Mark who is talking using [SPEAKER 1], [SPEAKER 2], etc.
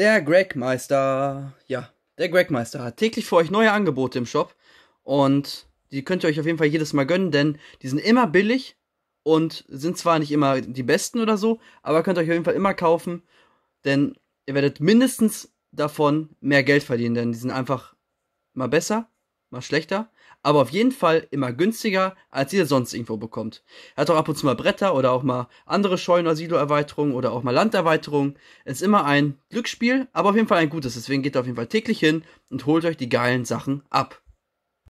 [SPEAKER 1] Der Gregmeister, ja, der Gregmeister hat täglich für euch neue Angebote im Shop und die könnt ihr euch auf jeden Fall jedes Mal gönnen, denn die sind immer billig und sind zwar nicht immer die besten oder so, aber könnt ihr euch auf jeden Fall immer kaufen, denn ihr werdet mindestens davon mehr Geld verdienen, denn die sind einfach mal besser mal schlechter, aber auf jeden Fall immer günstiger, als ihr sonst irgendwo bekommt. Er hat auch ab und zu mal Bretter oder auch mal andere Scheunen- oder Siloerweiterungen oder auch mal Landerweiterungen. Ist immer ein Glücksspiel, aber auf jeden Fall ein gutes. Deswegen geht er auf jeden Fall täglich hin und holt euch die geilen Sachen ab.